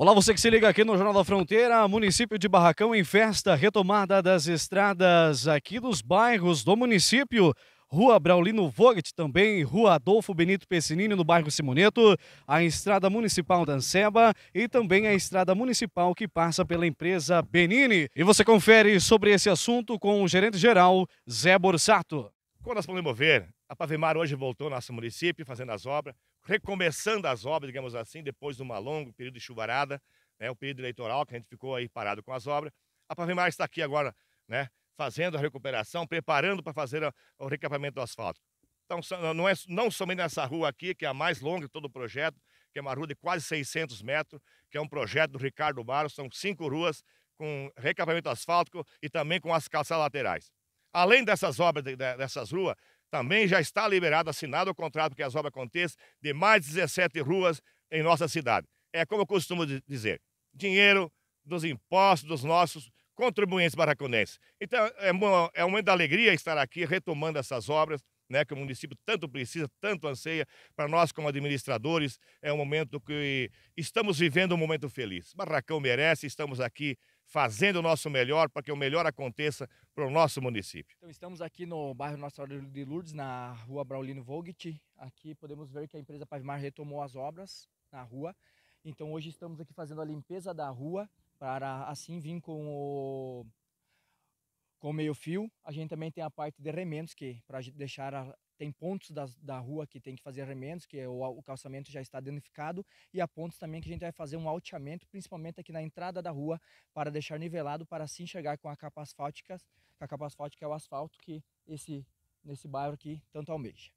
Olá, você que se liga aqui no Jornal da Fronteira, município de Barracão em festa, retomada das estradas aqui dos bairros do município. Rua Braulino Vogt, também Rua Adolfo Benito Pessinini, no bairro Simoneto, a Estrada Municipal da Anceba e também a Estrada Municipal que passa pela empresa Benini. E você confere sobre esse assunto com o gerente-geral Zé Borsato. as podemos ver a Pavimar hoje voltou ao nosso município fazendo as obras, recomeçando as obras, digamos assim, depois de um longo período de chuvarada, né, o período eleitoral, que a gente ficou aí parado com as obras. A Pavimar está aqui agora, né, fazendo a recuperação, preparando para fazer o recapamento do asfalto. Então, não, é, não somente nessa rua aqui, que é a mais longa de todo o projeto, que é uma rua de quase 600 metros, que é um projeto do Ricardo Barros, são cinco ruas com recapamento asfáltico e também com as calçadas laterais. Além dessas obras, dessas ruas, também já está liberado, assinado o contrato que as obras aconteçam de mais 17 ruas em nossa cidade. É como eu costumo dizer, dinheiro dos impostos dos nossos contribuintes barraconenses. Então, é, é um momento da alegria estar aqui retomando essas obras, né, que o município tanto precisa, tanto anseia. Para nós, como administradores, é um momento que estamos vivendo um momento feliz. Barracão merece, estamos aqui fazendo o nosso melhor para que o melhor aconteça para o nosso município. Então, estamos aqui no bairro Nossa Senhora de Lourdes, na rua Braulino Vogt. Aqui podemos ver que a empresa Pavimar retomou as obras na rua. Então, hoje estamos aqui fazendo a limpeza da rua para assim vir com o com meio fio. A gente também tem a parte de remendos, que para deixar a, tem pontos da, da rua que tem que fazer remendos, que é o, o, calçamento já está danificado, e há pontos também que a gente vai fazer um alteamento, principalmente aqui na entrada da rua, para deixar nivelado, para assim chegar com a capa asfáltica, que a capa asfáltica é o asfalto que esse, nesse bairro aqui tanto almeja.